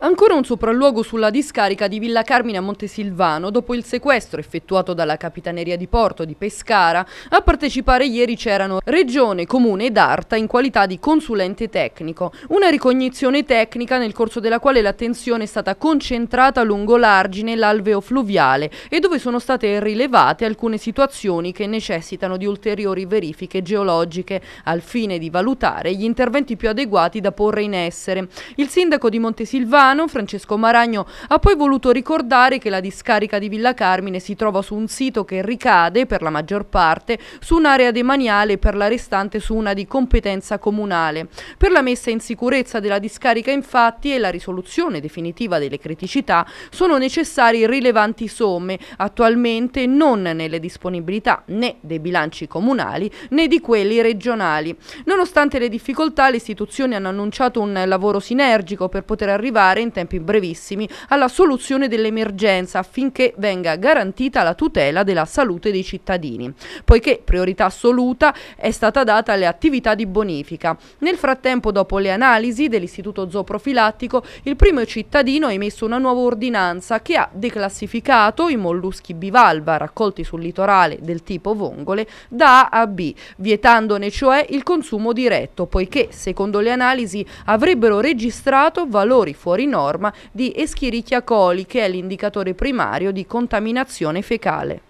Ancora un sopralluogo sulla discarica di Villa Carmine a Montesilvano dopo il sequestro effettuato dalla Capitaneria di Porto di Pescara. A partecipare ieri c'erano Regione, Comune ed Arta in qualità di consulente tecnico. Una ricognizione tecnica nel corso della quale l'attenzione è stata concentrata lungo l'argine e l'alveo fluviale e dove sono state rilevate alcune situazioni che necessitano di ulteriori verifiche geologiche al fine di valutare gli interventi più adeguati da porre in essere. Il sindaco di Montesilvano Milano, Francesco Maragno ha poi voluto ricordare che la discarica di Villa Carmine si trova su un sito che ricade, per la maggior parte, su un'area demaniale e per la restante su una di competenza comunale. Per la messa in sicurezza della discarica, infatti, e la risoluzione definitiva delle criticità, sono necessarie rilevanti somme, attualmente non nelle disponibilità né dei bilanci comunali né di quelli regionali. Nonostante le difficoltà, le istituzioni hanno annunciato un lavoro sinergico per poter arrivare arrivare in tempi brevissimi alla soluzione dell'emergenza affinché venga garantita la tutela della salute dei cittadini, poiché priorità assoluta è stata data alle attività di bonifica. Nel frattempo, dopo le analisi dell'Istituto Zooprofilattico, il primo cittadino ha emesso una nuova ordinanza che ha declassificato i molluschi bivalva raccolti sul litorale del tipo vongole da A a B, vietandone cioè il consumo diretto, poiché, secondo le analisi, avrebbero registrato valori fuori norma di Escherichia coli, che è l'indicatore primario di contaminazione fecale.